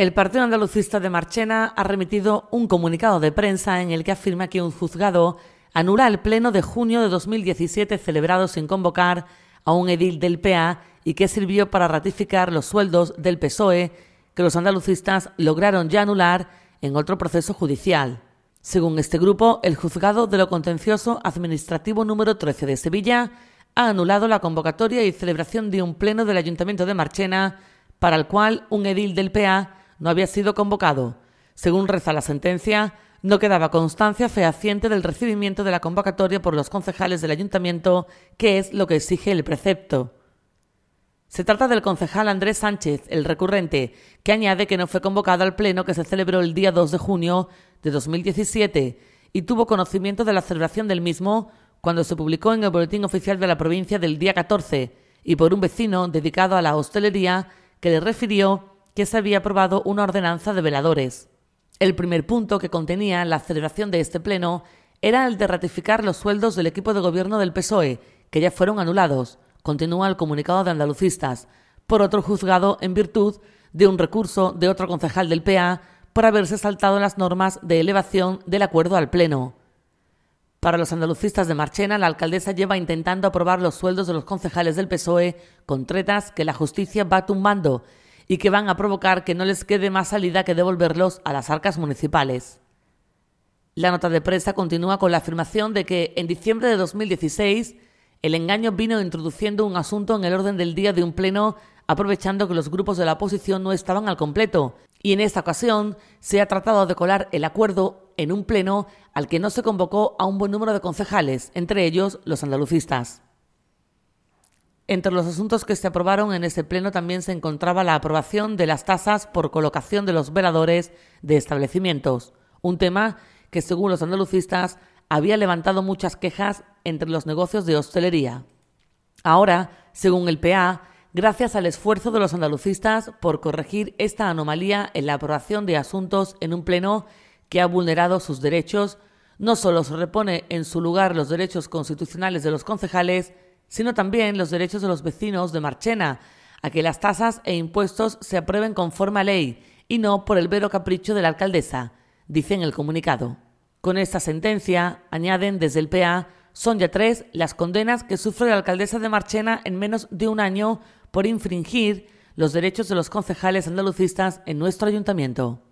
El Partido Andalucista de Marchena ha remitido un comunicado de prensa en el que afirma que un juzgado anula el pleno de junio de 2017 celebrado sin convocar a un edil del PA y que sirvió para ratificar los sueldos del PSOE que los andalucistas lograron ya anular en otro proceso judicial. Según este grupo, el juzgado de lo contencioso administrativo número 13 de Sevilla ha anulado la convocatoria y celebración de un pleno del Ayuntamiento de Marchena para el cual un edil del PA no había sido convocado. Según reza la sentencia, no quedaba constancia fehaciente del recibimiento de la convocatoria por los concejales del ayuntamiento, que es lo que exige el precepto. Se trata del concejal Andrés Sánchez, el recurrente, que añade que no fue convocado al pleno que se celebró el día 2 de junio de 2017 y tuvo conocimiento de la celebración del mismo cuando se publicó en el Boletín Oficial de la Provincia del día 14 y por un vecino dedicado a la hostelería que le refirió se había aprobado una ordenanza de veladores. El primer punto que contenía la celebración de este pleno era el de ratificar los sueldos del equipo de gobierno del PSOE, que ya fueron anulados, continúa el comunicado de andalucistas, por otro juzgado en virtud de un recurso de otro concejal del PA por haberse saltado las normas de elevación del acuerdo al Pleno. Para los andalucistas de Marchena, la alcaldesa lleva intentando aprobar los sueldos de los concejales del PSOE con tretas que la justicia va tumbando y que van a provocar que no les quede más salida que devolverlos a las arcas municipales. La nota de prensa continúa con la afirmación de que en diciembre de 2016 el engaño vino introduciendo un asunto en el orden del día de un pleno aprovechando que los grupos de la oposición no estaban al completo, y en esta ocasión se ha tratado de colar el acuerdo en un pleno al que no se convocó a un buen número de concejales, entre ellos los andalucistas. Entre los asuntos que se aprobaron en ese pleno también se encontraba la aprobación de las tasas por colocación de los veladores de establecimientos, un tema que según los andalucistas había levantado muchas quejas entre los negocios de hostelería. Ahora, según el PA, gracias al esfuerzo de los andalucistas por corregir esta anomalía en la aprobación de asuntos en un pleno que ha vulnerado sus derechos, no solo se repone en su lugar los derechos constitucionales de los concejales, sino también los derechos de los vecinos de Marchena, a que las tasas e impuestos se aprueben conforme a ley y no por el vero capricho de la alcaldesa, dice en el comunicado. Con esta sentencia, añaden desde el PA, son ya tres las condenas que sufre la alcaldesa de Marchena en menos de un año por infringir los derechos de los concejales andalucistas en nuestro ayuntamiento.